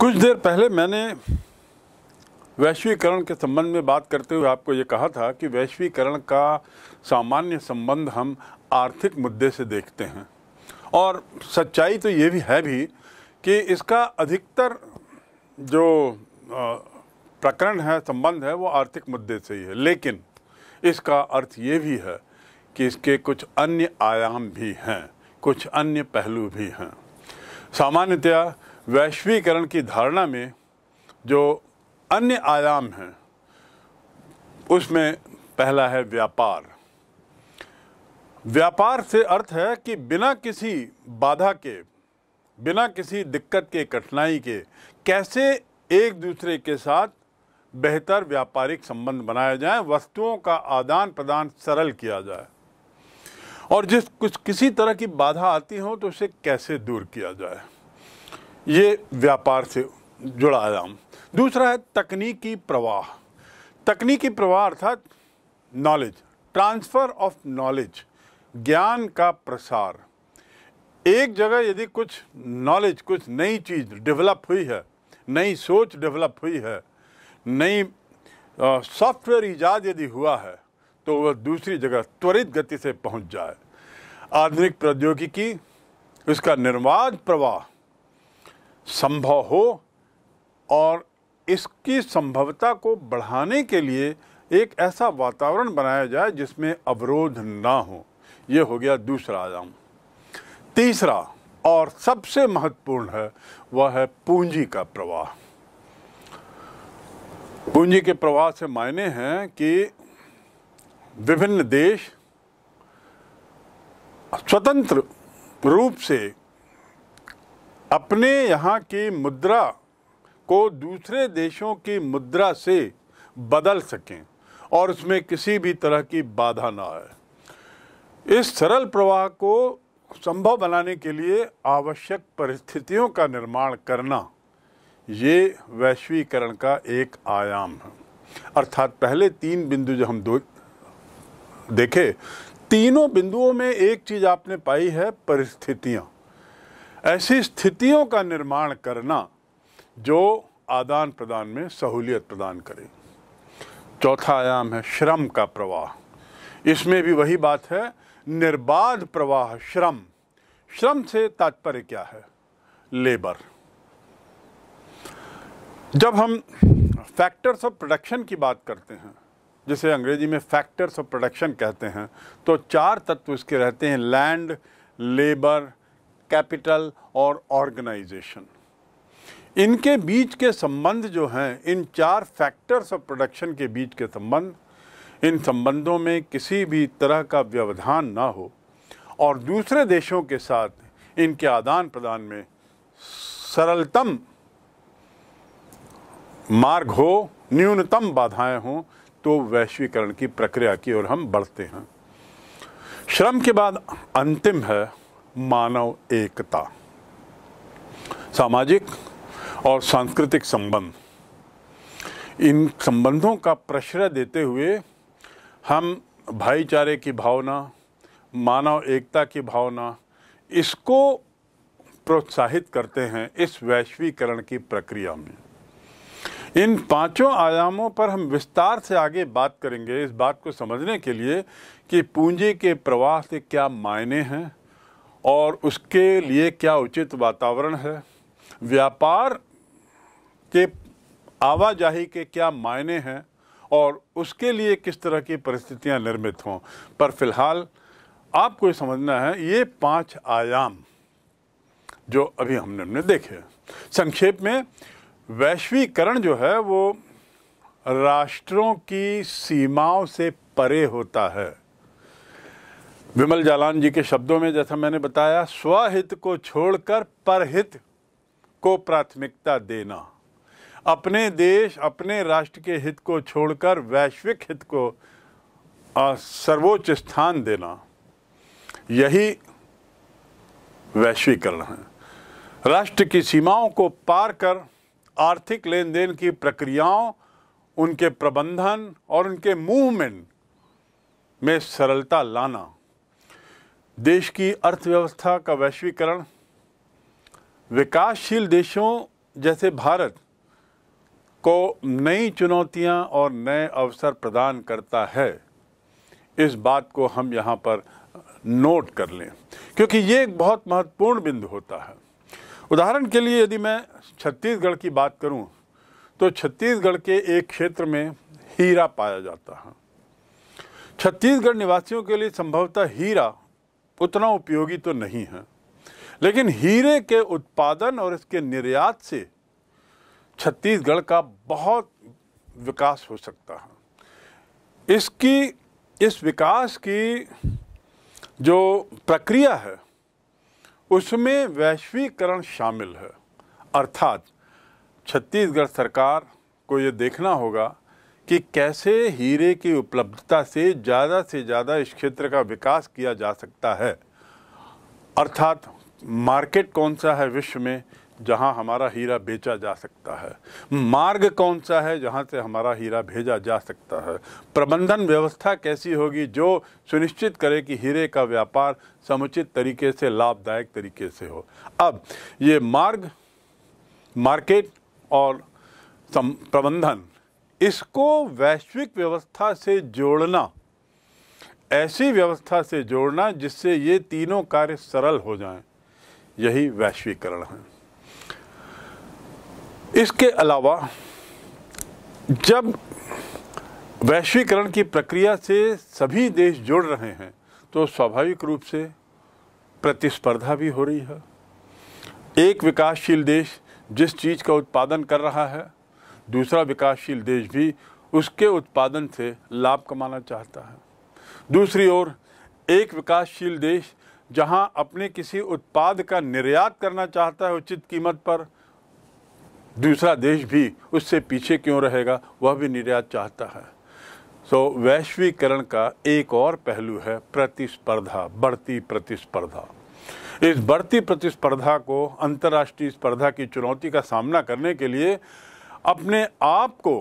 कुछ देर पहले मैंने वैश्वीकरण के संबंध में बात करते हुए आपको ये कहा था कि वैश्वीकरण का सामान्य संबंध हम आर्थिक मुद्दे से देखते हैं और सच्चाई तो ये भी है भी कि इसका अधिकतर जो प्रकरण है संबंध है वो आर्थिक मुद्दे से ही है लेकिन इसका अर्थ ये भी है कि इसके कुछ अन्य आयाम भी हैं कुछ अन्य पहलू भी हैं सामान्यतया वैश्वीकरण की धारणा में जो अन्य आयाम हैं उसमें पहला है व्यापार व्यापार से अर्थ है कि बिना किसी बाधा के बिना किसी दिक्कत के कठिनाई के कैसे एक दूसरे के साथ बेहतर व्यापारिक संबंध बनाए जाएं वस्तुओं का आदान प्रदान सरल किया जाए और जिस कुछ किसी तरह की बाधा आती हो तो उसे कैसे दूर किया जाए ये व्यापार से जुड़ा आयाम दूसरा है तकनीकी प्रवाह तकनीकी प्रवाह अर्थात नॉलेज ट्रांसफ़र ऑफ नॉलेज ज्ञान का प्रसार एक जगह यदि कुछ नॉलेज कुछ नई चीज़ डेवलप हुई है नई सोच डेवलप हुई है नई सॉफ्टवेयर ईजाद यदि हुआ है तो वह दूसरी जगह त्वरित गति से पहुंच जाए आधुनिक प्रौद्योगिकी उसका निर्वाध प्रवाह संभव हो और इसकी संभवता को बढ़ाने के लिए एक ऐसा वातावरण बनाया जाए जिसमें अवरोध ना हो यह हो गया दूसरा आयाम तीसरा और सबसे महत्वपूर्ण है वह है पूंजी का प्रवाह पूंजी के प्रवाह से मायने हैं कि विभिन्न देश स्वतंत्र रूप से अपने यहाँ की मुद्रा को दूसरे देशों की मुद्रा से बदल सकें और उसमें किसी भी तरह की बाधा ना आए इस सरल प्रवाह को संभव बनाने के लिए आवश्यक परिस्थितियों का निर्माण करना ये वैश्वीकरण का एक आयाम है अर्थात पहले तीन बिंदु जो हम दो देखे तीनों बिंदुओं में एक चीज़ आपने पाई है परिस्थितियाँ ऐसी स्थितियों का निर्माण करना जो आदान प्रदान में सहूलियत प्रदान करे चौथा आयाम है श्रम का प्रवाह इसमें भी वही बात है निर्बाध प्रवाह श्रम श्रम से तात्पर्य क्या है लेबर जब हम फैक्टर्स ऑफ प्रोडक्शन की बात करते हैं जिसे अंग्रेजी में फैक्टर्स ऑफ प्रोडक्शन कहते हैं तो चार तत्व इसके रहते हैं लैंड लेबर कैपिटल और ऑर्गेनाइजेशन इनके बीच के संबंध जो हैं इन चार फैक्टर्स ऑफ प्रोडक्शन के बीच के संबंध इन संबंधों में किसी भी तरह का व्यवधान ना हो और दूसरे देशों के साथ इनके आदान प्रदान में सरलतम मार्ग हो न्यूनतम बाधाएं हों तो वैश्वीकरण की प्रक्रिया की ओर हम बढ़ते हैं श्रम के बाद अंतिम है मानव एकता सामाजिक और सांस्कृतिक संबंध इन संबंधों का प्रश्रय देते हुए हम भाईचारे की भावना मानव एकता की भावना इसको प्रोत्साहित करते हैं इस वैश्वीकरण की प्रक्रिया में इन पांचों आयामों पर हम विस्तार से आगे बात करेंगे इस बात को समझने के लिए कि पूंजी के प्रवाह से क्या मायने हैं और उसके लिए क्या उचित वातावरण है व्यापार के आवाजाही के क्या मायने हैं और उसके लिए किस तरह की परिस्थितियां निर्मित हों पर फिलहाल आपको ये समझना है ये पांच आयाम जो अभी हमने हमने देखे संक्षेप में वैश्वीकरण जो है वो राष्ट्रों की सीमाओं से परे होता है विमल जालान जी के शब्दों में जैसा मैंने बताया स्वहित को छोड़कर परहित को प्राथमिकता देना अपने देश अपने राष्ट्र के हित को छोड़कर वैश्विक हित को सर्वोच्च स्थान देना यही वैश्वीकरण है राष्ट्र की सीमाओं को पार कर आर्थिक लेन देन की प्रक्रियाओं उनके प्रबंधन और उनके मूवमेंट में सरलता लाना देश की अर्थव्यवस्था का वैश्वीकरण विकासशील देशों जैसे भारत को नई चुनौतियां और नए अवसर प्रदान करता है इस बात को हम यहाँ पर नोट कर लें क्योंकि ये एक बहुत महत्वपूर्ण बिंदु होता है उदाहरण के लिए यदि मैं छत्तीसगढ़ की बात करूं तो छत्तीसगढ़ के एक क्षेत्र में हीरा पाया जाता है छत्तीसगढ़ निवासियों के लिए संभवतः हीरा उतना उपयोगी तो नहीं है लेकिन हीरे के उत्पादन और इसके निर्यात से छत्तीसगढ़ का बहुत विकास हो सकता है इसकी इस विकास की जो प्रक्रिया है उसमें वैश्वीकरण शामिल है अर्थात छत्तीसगढ़ सरकार को ये देखना होगा कि कैसे हीरे की उपलब्धता से ज़्यादा से ज़्यादा इस क्षेत्र का विकास किया जा सकता है अर्थात मार्केट कौन सा है विश्व में जहां हमारा हीरा बेचा जा सकता है मार्ग कौन सा है जहां से हमारा हीरा भेजा जा सकता है प्रबंधन व्यवस्था कैसी होगी जो सुनिश्चित करे कि हीरे का व्यापार समुचित तरीके से लाभदायक तरीके से हो अब ये मार्ग मार्केट और प्रबंधन इसको वैश्विक व्यवस्था से जोड़ना ऐसी व्यवस्था से जोड़ना जिससे ये तीनों कार्य सरल हो जाएं यही वैश्वीकरण है इसके अलावा जब वैश्वीकरण की प्रक्रिया से सभी देश जुड़ रहे हैं तो स्वाभाविक रूप से प्रतिस्पर्धा भी हो रही है एक विकासशील देश जिस चीज़ का उत्पादन कर रहा है दूसरा विकासशील देश भी उसके उत्पादन से लाभ कमाना चाहता है दूसरी ओर एक विकासशील देश जहां अपने किसी उत्पाद का निर्यात करना चाहता है उचित कीमत पर दूसरा देश भी उससे पीछे क्यों रहेगा वह भी निर्यात चाहता है सो तो so, वैश्वीकरण का एक और पहलू है प्रतिस्पर्धा बढ़ती प्रतिस्पर्धा इस बढ़ती प्रतिस्पर्धा को अंतर्राष्ट्रीय स्पर्धा की चुनौती का सामना करने के लिए अपने आप को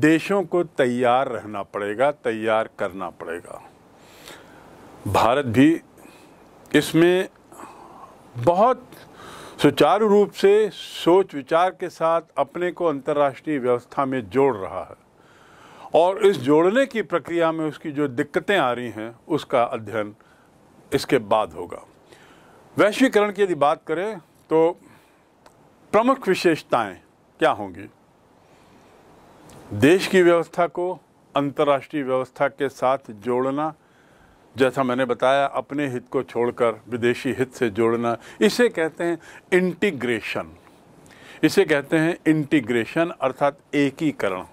देशों को तैयार रहना पड़ेगा तैयार करना पड़ेगा भारत भी इसमें बहुत सुचारू रूप से सोच विचार के साथ अपने को अंतर्राष्ट्रीय व्यवस्था में जोड़ रहा है और इस जोड़ने की प्रक्रिया में उसकी जो दिक्कतें आ रही हैं उसका अध्ययन इसके बाद होगा वैश्वीकरण की यदि बात करें तो प्रमुख विशेषताएं क्या होंगी देश की व्यवस्था को अंतर्राष्ट्रीय व्यवस्था के साथ जोड़ना जैसा मैंने बताया अपने हित को छोड़कर विदेशी हित से जोड़ना इसे कहते हैं इंटीग्रेशन इसे कहते हैं इंटीग्रेशन अर्थात एकीकरण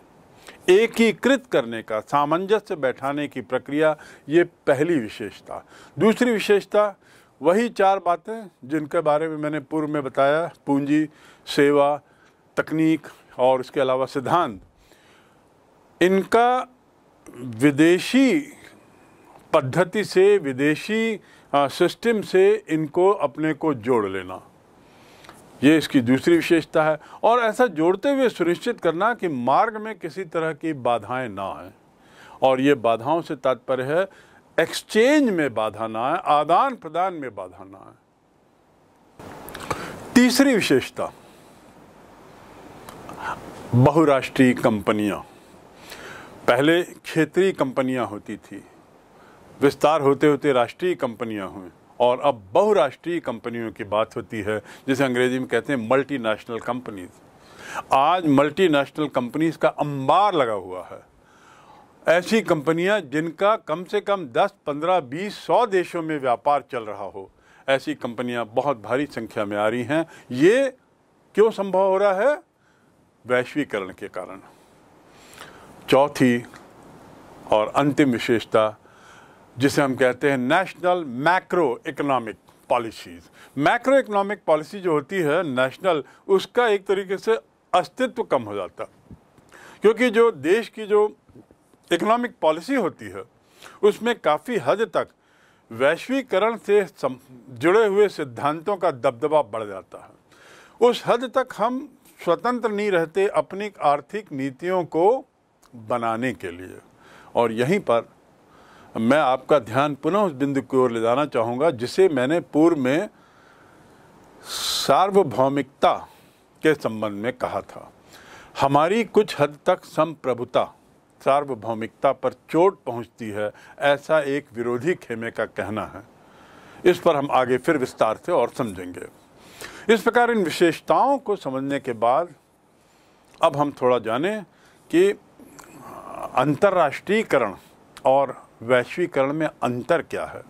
एकीकृत करने का सामंजस्य बैठाने की प्रक्रिया ये पहली विशेषता दूसरी विशेषता वही चार बातें जिनके बारे में मैंने पूर्व में बताया पूंजी सेवा तकनीक और इसके अलावा सिद्धांत इनका विदेशी पद्धति से विदेशी सिस्टम से इनको अपने को जोड़ लेना ये इसकी दूसरी विशेषता है और ऐसा जोड़ते हुए सुनिश्चित करना कि मार्ग में किसी तरह की बाधाएं ना आए और ये बाधाओं से तात्पर्य है एक्सचेंज में बाधा ना आए आदान प्रदान में बाधा ना आए तीसरी विशेषता बहुराष्ट्रीय कंपनियां पहले क्षेत्रीय कंपनियां होती थी विस्तार होते होते राष्ट्रीय कंपनियां हुई और अब बहुराष्ट्रीय कंपनियों की बात होती है जिसे अंग्रेजी में कहते हैं मल्टीनेशनल कंपनीज आज मल्टीनेशनल कंपनीज का अंबार लगा हुआ है ऐसी कंपनियां जिनका कम से कम 10, 15, 20, 100 देशों में व्यापार चल रहा हो ऐसी कंपनियां बहुत भारी संख्या में आ रही हैं ये क्यों संभव हो रहा है वैश्वीकरण के कारण चौथी और अंतिम विशेषता जिसे हम कहते हैं national macroeconomic policies macroeconomic policy जो होती है नेशनल उसका एक तरीके से अस्तित्व कम हो जाता क्योंकि जो देश की जो इकोनॉमिक पॉलिसी होती है उसमें काफ़ी हद तक वैश्वीकरण से जुड़े हुए सिद्धांतों का दबदबा बढ़ जाता है उस हद तक हम स्वतंत्र नहीं रहते अपनी आर्थिक नीतियों को बनाने के लिए और यहीं पर मैं आपका ध्यान पुनः उस बिंदु की ओर ले जाना चाहूँगा जिसे मैंने पूर्व में सार्वभौमिकता के संबंध में कहा था हमारी कुछ हद तक संप्रभुता सार्वभौमिकता पर चोट पहुंचती है ऐसा एक विरोधी खेमे का कहना है इस पर हम आगे फिर विस्तार से और समझेंगे इस प्रकार इन विशेषताओं को समझने के बाद अब हम थोड़ा जाने कि अंतर्राष्ट्रीयकरण और वैश्वीकरण में अंतर क्या है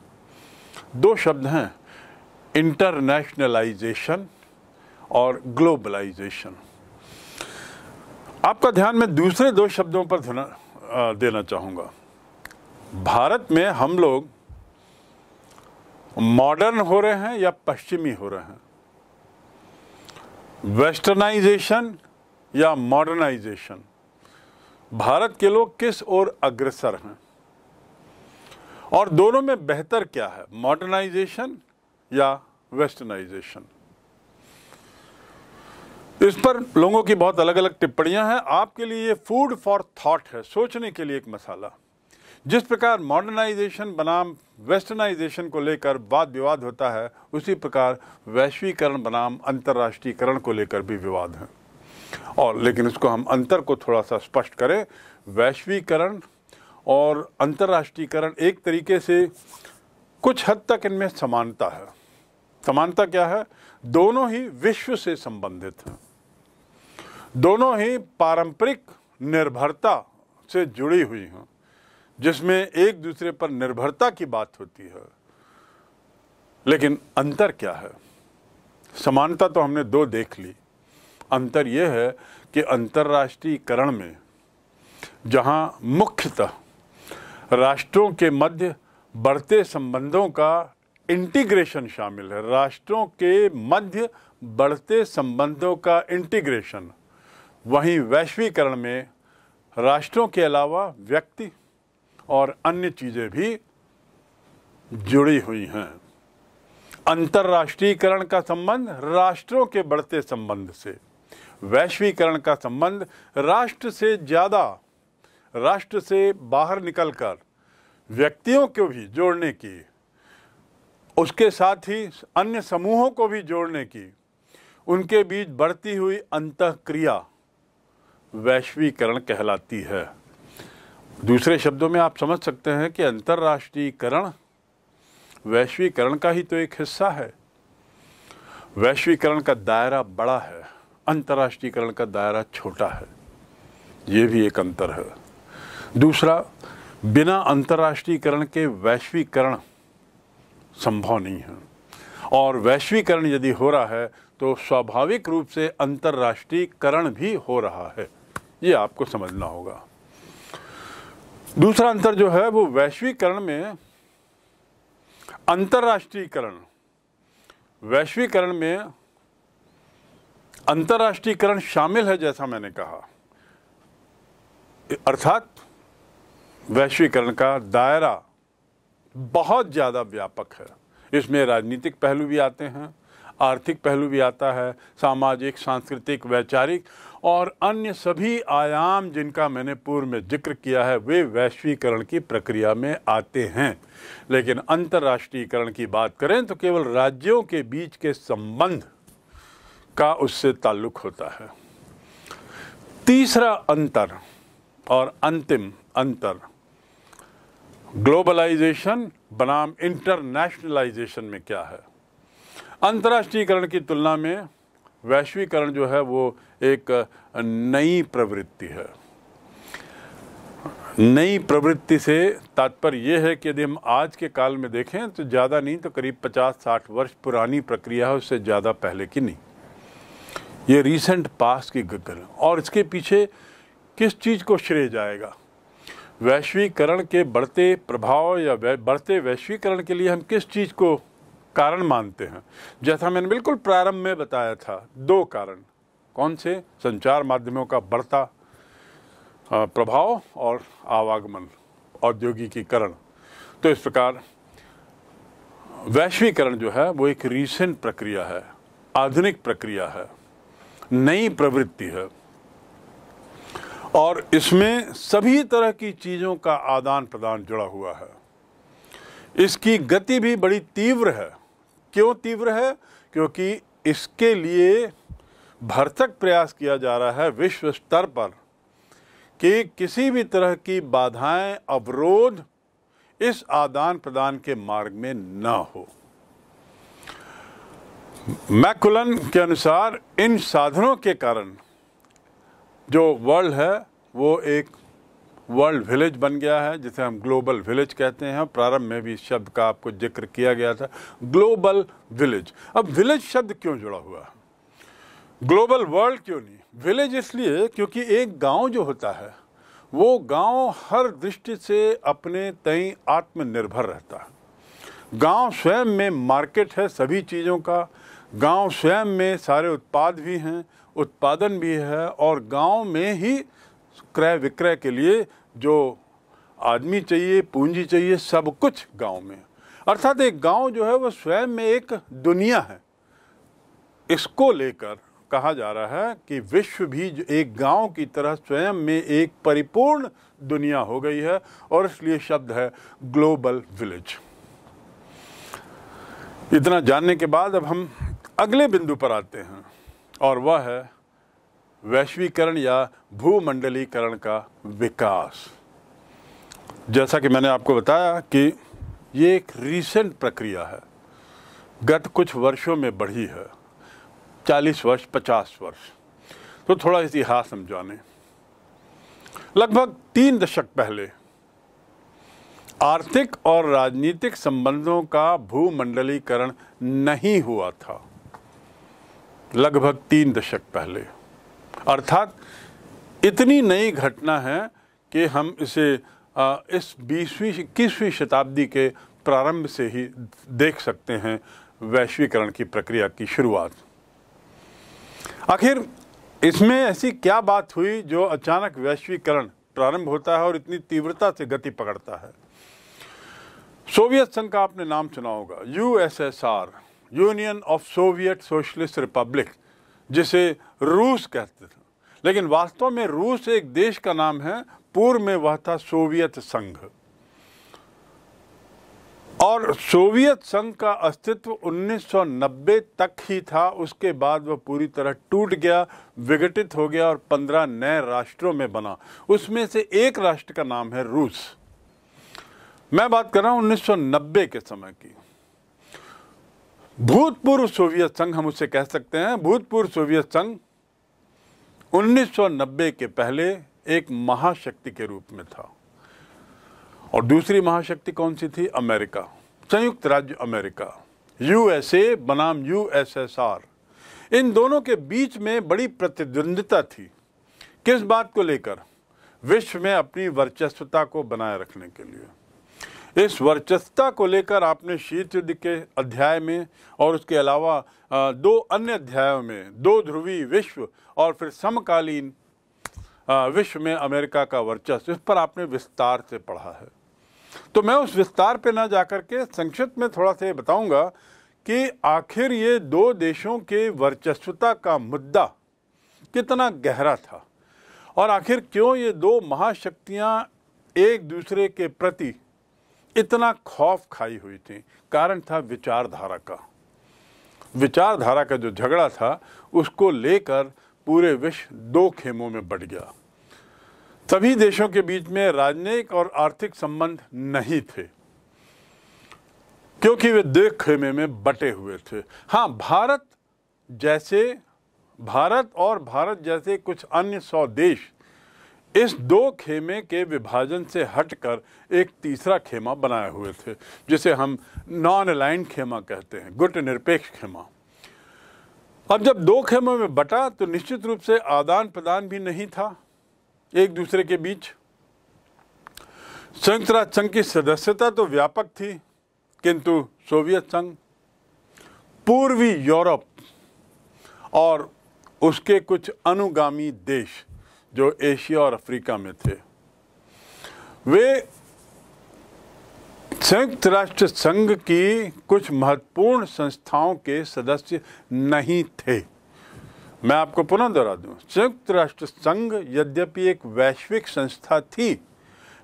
दो शब्द हैं इंटरनेशनलाइजेशन और ग्लोबलाइजेशन आपका ध्यान मैं दूसरे दो शब्दों पर देना चाहूँगा भारत में हम लोग मॉडर्न हो रहे हैं या पश्चिमी हो रहे हैं वेस्टर्नाइजेशन या मॉडर्नाइजेशन भारत के लोग किस ओर अग्रसर हैं और दोनों में बेहतर क्या है मॉडर्नाइजेशन या वेस्टर्नाइजेशन इस पर लोगों की बहुत अलग अलग टिप्पणियां हैं आपके लिए ये फूड फॉर थॉट है सोचने के लिए एक मसाला जिस प्रकार मॉडर्नाइजेशन बनाम वेस्टर्नाइजेशन को लेकर वाद विवाद होता है उसी प्रकार वैश्वीकरण बनाम अंतर्राष्ट्रीयकरण को लेकर भी विवाद है और लेकिन इसको हम अंतर को थोड़ा सा स्पष्ट करें वैश्वीकरण और अंतर्राष्ट्रीयकरण एक तरीके से कुछ हद तक इनमें समानता है समानता क्या है दोनों ही विश्व से संबंधित हैं दोनों ही पारंपरिक निर्भरता से जुड़ी हुई हैं जिसमें एक दूसरे पर निर्भरता की बात होती है लेकिन अंतर क्या है समानता तो हमने दो देख ली अंतर यह है कि अंतर्राष्ट्रीयकरण में जहां मुख्यतः राष्ट्रों के मध्य बढ़ते संबंधों का इंटीग्रेशन शामिल है राष्ट्रों के मध्य बढ़ते संबंधों का इंटीग्रेशन वहीं वैश्वीकरण में राष्ट्रों के अलावा व्यक्ति और अन्य चीज़ें भी जुड़ी हुई हैं अंतर्राष्ट्रीयकरण का संबंध राष्ट्रों के बढ़ते संबंध से वैश्वीकरण का संबंध राष्ट्र से ज़्यादा राष्ट्र से बाहर निकलकर व्यक्तियों को भी जोड़ने की उसके साथ ही अन्य समूहों को भी जोड़ने की उनके बीच बढ़ती हुई अंतक्रिया वैश्वीकरण कहलाती है दूसरे शब्दों में आप समझ सकते हैं कि अंतर्राष्ट्रीयकरण वैश्वीकरण का ही तो एक हिस्सा है वैश्वीकरण का दायरा बड़ा है अंतर्राष्ट्रीयकरण का दायरा छोटा है ये भी एक अंतर है दूसरा बिना अंतर्राष्ट्रीयकरण के वैश्वीकरण संभव नहीं है और वैश्वीकरण यदि हो रहा है तो स्वाभाविक रूप से अंतर्राष्ट्रीयकरण भी हो रहा है ये आपको समझना होगा दूसरा अंतर जो है वो वैश्वीकरण में अंतर्राष्ट्रीयकरण वैश्वीकरण में अंतर्राष्ट्रीयकरण शामिल है जैसा मैंने कहा अर्थात वैश्वीकरण का दायरा बहुत ज़्यादा व्यापक है इसमें राजनीतिक पहलू भी आते हैं आर्थिक पहलू भी आता है सामाजिक सांस्कृतिक वैचारिक और अन्य सभी आयाम जिनका मैंने पूर्व में जिक्र किया है वे वैश्वीकरण की प्रक्रिया में आते हैं लेकिन अंतर्राष्ट्रीयकरण की बात करें तो केवल राज्यों के बीच के संबंध का उससे ताल्लुक होता है तीसरा अंतर और अंतिम अंतर ग्लोबलाइजेशन बनाम इंटरनेशनलाइजेशन में क्या है अंतर्राष्ट्रीयकरण की तुलना में वैश्वीकरण जो है वो एक नई प्रवृत्ति है नई प्रवृत्ति से तात्पर्य यह है कि यदि हम आज के काल में देखें तो ज़्यादा नहीं तो करीब 50-60 वर्ष पुरानी प्रक्रिया है उससे ज़्यादा पहले की नहीं ये रीसेंट पास की गगन और इसके पीछे किस चीज़ को श्रेय जाएगा वैश्वीकरण के बढ़ते प्रभाव या वै, बढ़ते वैश्वीकरण के लिए हम किस चीज़ को कारण मानते हैं जैसा मैंने बिल्कुल प्रारंभ में बताया था दो कारण कौन से संचार माध्यमों का बढ़ता प्रभाव और आवागमन औद्योगिकीकरण तो इस प्रकार वैश्वीकरण जो है वो एक रीसेंट प्रक्रिया है आधुनिक प्रक्रिया है नई प्रवृत्ति है और इसमें सभी तरह की चीज़ों का आदान प्रदान जुड़ा हुआ है इसकी गति भी बड़ी तीव्र है क्यों तीव्र है क्योंकि इसके लिए भरसक प्रयास किया जा रहा है विश्व स्तर पर कि किसी भी तरह की बाधाएं अवरोध इस आदान प्रदान के मार्ग में न हो मैकुलन के अनुसार इन साधनों के कारण जो वर्ल्ड है वो एक वर्ल्ड विलेज बन गया है जिसे हम ग्लोबल विलेज कहते हैं प्रारंभ में भी इस शब्द का आपको जिक्र किया गया था ग्लोबल विलेज अब विलेज शब्द क्यों जुड़ा हुआ है ग्लोबल वर्ल्ड क्यों नहीं विलेज इसलिए क्योंकि एक गांव जो होता है वो गांव हर दृष्टि से अपने तय आत्मनिर्भर रहता है गाँव स्वयं में मार्केट है सभी चीज़ों का गाँव स्वयं में सारे उत्पाद भी हैं उत्पादन भी है और गाँव में ही क्रय विक्रय के लिए जो आदमी चाहिए पूंजी चाहिए सब कुछ गांव में अर्थात एक गांव जो है वह स्वयं में एक दुनिया है इसको लेकर कहा जा रहा है कि विश्व भी एक गांव की तरह स्वयं में एक परिपूर्ण दुनिया हो गई है और इसलिए शब्द है ग्लोबल विलेज इतना जानने के बाद अब हम अगले बिंदु पर आते हैं और वह है वैश्वीकरण या भूमंडलीकरण का विकास जैसा कि मैंने आपको बताया कि ये एक रीसेंट प्रक्रिया है गत कुछ वर्षों में बढ़ी है 40 वर्ष 50 वर्ष तो थोड़ा इतिहास हम जाने लगभग तीन दशक पहले आर्थिक और राजनीतिक संबंधों का भूमंडलीकरण नहीं हुआ था लगभग तीन दशक पहले अर्थात इतनी नई घटना है कि हम इसे इस बीसवीं इक्कीसवीं शताब्दी के प्रारंभ से ही देख सकते हैं वैश्वीकरण की प्रक्रिया की शुरुआत आखिर इसमें ऐसी क्या बात हुई जो अचानक वैश्वीकरण प्रारंभ होता है और इतनी तीव्रता से गति पकड़ता है सोवियत संघ का आपने नाम सुना होगा USSR union of soviet socialist republic जिसे रूस कहते थे लेकिन वास्तव में रूस एक देश का नाम है पूर्व में वह था सोवियत संघ और सोवियत संघ का अस्तित्व 1990 तक ही था उसके बाद वह पूरी तरह टूट गया विघटित हो गया और 15 नए राष्ट्रों में बना उसमें से एक राष्ट्र का नाम है रूस मैं बात कर रहा हूं 1990 के समय की भूतपूर्व सोवियत संघ हम उसे कह सकते हैं भूतपूर्व सोवियत संघ 1990 के पहले एक महाशक्ति के रूप में था और दूसरी महाशक्ति कौन सी थी अमेरिका संयुक्त राज्य अमेरिका यूएसए बनाम यूएसएसआर इन दोनों के बीच में बड़ी प्रतिद्वंदता थी किस बात को लेकर विश्व में अपनी वर्चस्वता को बनाए रखने के लिए इस वर्चस्ता को लेकर आपने शीत युद्ध के अध्याय में और उसके अलावा दो अन्य अध्यायों में दो ध्रुवी विश्व और फिर समकालीन विश्व में अमेरिका का वर्चस्व इस पर आपने विस्तार से पढ़ा है तो मैं उस विस्तार पे ना जाकर के संक्षिप्त में थोड़ा सा ये बताऊंगा कि आखिर ये दो देशों के वर्चस्वता का मुद्दा कितना गहरा था और आखिर क्यों ये दो महाशक्तियाँ एक दूसरे के प्रति इतना खौफ खाई हुई थी कारण था विचारधारा का विचारधारा का जो झगड़ा था उसको लेकर पूरे विश्व दो खेमों में बढ़ गया सभी देशों के बीच में राजनयिक और आर्थिक संबंध नहीं थे क्योंकि वे दो खेमे में बटे हुए थे हाँ भारत जैसे भारत और भारत जैसे कुछ अन्य सौ देश इस दो खेमे के विभाजन से हटकर एक तीसरा खेमा बनाए हुए थे जिसे हम नॉन अलाइन खेमा कहते हैं गुट निरपेक्ष खेमा अब जब दो खेमों में बटा तो निश्चित रूप से आदान प्रदान भी नहीं था एक दूसरे के बीच संयुक्त राष्ट्र संघ की सदस्यता तो व्यापक थी किंतु सोवियत संघ पूर्वी यूरोप और उसके कुछ अनुगामी देश जो एशिया और अफ्रीका में थे वे संयुक्त राष्ट्र संघ की कुछ महत्वपूर्ण संस्थाओं के सदस्य नहीं थे मैं आपको पुनः दोहरा दूं संयुक्त राष्ट्र संघ यद्यपि एक वैश्विक संस्था थी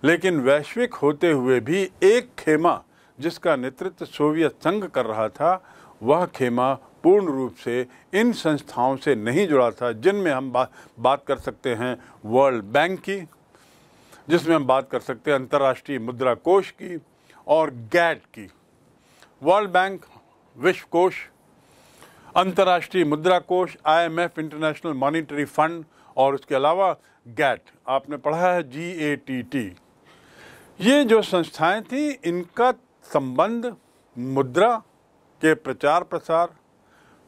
लेकिन वैश्विक होते हुए भी एक खेमा जिसका नेतृत्व सोवियत संघ कर रहा था वह खेमा पूर्ण रूप से इन संस्थाओं से नहीं जुड़ा था जिनमें हम बा, बात कर सकते हैं वर्ल्ड बैंक की जिसमें हम बात कर सकते हैं अंतर्राष्ट्रीय मुद्रा कोष की और गैट की वर्ल्ड बैंक विश्व कोष अंतर्राष्ट्रीय मुद्रा कोष आईएमएफ इंटरनेशनल मॉनिटरी फंड और उसके अलावा गैट आपने पढ़ा है जी ए टी टी ये जो संस्थाएं थीं इनका संबंध मुद्रा के प्रचार प्रसार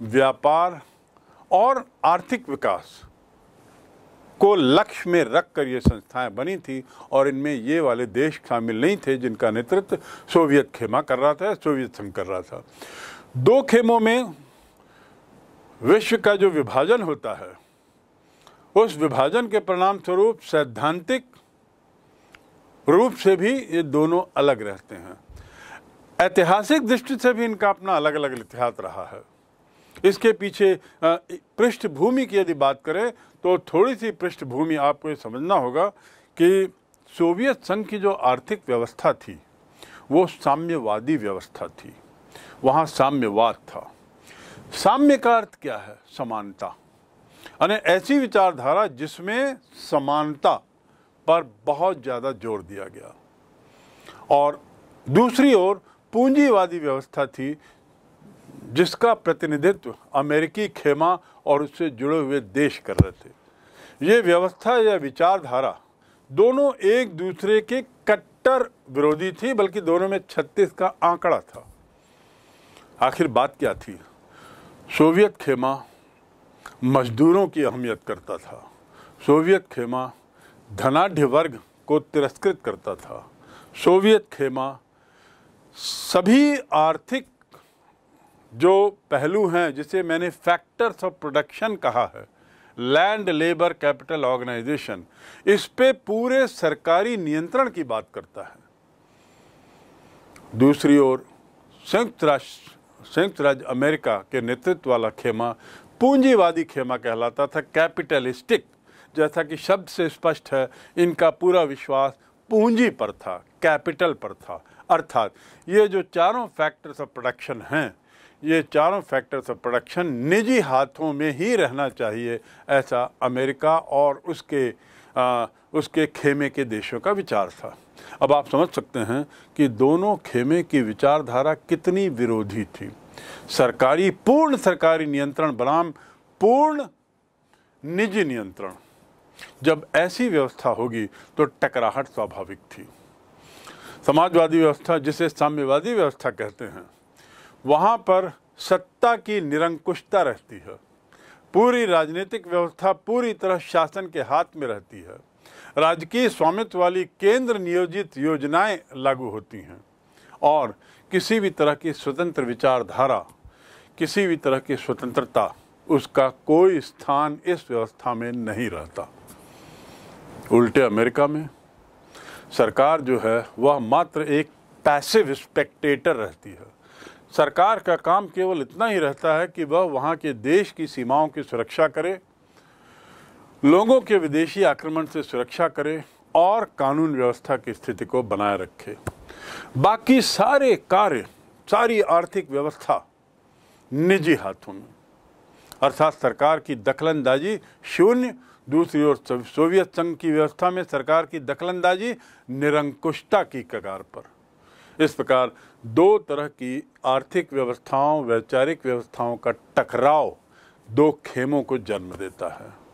व्यापार और आर्थिक विकास को लक्ष्य में रख कर ये संस्थाएं बनी थी और इनमें ये वाले देश शामिल नहीं थे जिनका नेतृत्व सोवियत खेमा कर रहा था सोवियत संघ कर रहा था दो खेमों में विश्व का जो विभाजन होता है उस विभाजन के परिणाम स्वरूप सैद्धांतिक रूप से भी ये दोनों अलग रहते हैं ऐतिहासिक दृष्टि से भी इनका अपना अलग अलग इतिहास रहा है इसके पीछे पृष्ठभूमि की यदि बात करें तो थोड़ी सी पृष्ठभूमि आपको समझना होगा कि सोवियत संघ की जो आर्थिक व्यवस्था थी वो साम्यवादी व्यवस्था थी वहाँ साम्यवाद था साम्य का अर्थ क्या है समानता यानी ऐसी विचारधारा जिसमें समानता पर बहुत ज़्यादा जोर दिया गया और दूसरी ओर पूंजीवादी व्यवस्था थी जिसका प्रतिनिधित्व अमेरिकी खेमा और उससे जुड़े हुए देश कर रहे थे ये व्यवस्था या विचारधारा दोनों एक दूसरे के कट्टर विरोधी थी बल्कि दोनों में 36 का आंकड़ा था आखिर बात क्या थी सोवियत खेमा मजदूरों की अहमियत करता था सोवियत खेमा धनाढ़ वर्ग को तिरस्कृत करता था सोवियत खेमा सभी आर्थिक जो पहलू हैं जिसे मैंने फैक्टर्स ऑफ प्रोडक्शन कहा है लैंड लेबर कैपिटल ऑर्गेनाइजेशन इस पे पूरे सरकारी नियंत्रण की बात करता है दूसरी ओर संयुक्त राष्ट्र संयुक्त राज्य अमेरिका के नेतृत्व वाला खेमा पूंजीवादी खेमा कहलाता था कैपिटलिस्टिक जैसा कि शब्द से स्पष्ट है इनका पूरा विश्वास पूंजी पर था कैपिटल पर था अर्थात ये जो चारों फैक्टर्स ऑफ प्रोडक्शन हैं ये चारों फैक्टर्स ऑफ प्रोडक्शन निजी हाथों में ही रहना चाहिए ऐसा अमेरिका और उसके आ, उसके खेमे के देशों का विचार था अब आप समझ सकते हैं कि दोनों खेमे की विचारधारा कितनी विरोधी थी सरकारी पूर्ण सरकारी नियंत्रण बनाम पूर्ण निजी नियंत्रण जब ऐसी व्यवस्था होगी तो टकराहट स्वाभाविक थी समाजवादी व्यवस्था जिसे साम्यवादी व्यवस्था कहते हैं वहाँ पर सत्ता की निरंकुशता रहती है पूरी राजनीतिक व्यवस्था पूरी तरह शासन के हाथ में रहती है राजकीय स्वामित्व वाली केंद्र नियोजित योजनाएं लागू होती हैं और किसी भी तरह की स्वतंत्र विचारधारा किसी भी तरह की स्वतंत्रता उसका कोई स्थान इस व्यवस्था में नहीं रहता उल्टे अमेरिका में सरकार जो है वह मात्र एक पैसिव स्पेक्टेटर रहती है सरकार का काम केवल इतना ही रहता है कि वह वहाँ के देश की सीमाओं की सुरक्षा करे लोगों के विदेशी आक्रमण से सुरक्षा करे और कानून व्यवस्था की स्थिति को बनाए रखे बाकी सारे कार्य सारी आर्थिक व्यवस्था निजी हाथों में अर्थात सरकार की दखलंदाजी शून्य दूसरी ओर सोवियत संघ की व्यवस्था में सरकार की दखलंदाजी निरंकुशता की कगार पर इस प्रकार दो तरह की आर्थिक व्यवस्थाओं वैचारिक व्यवस्थाओं का टकराव दो खेमों को जन्म देता है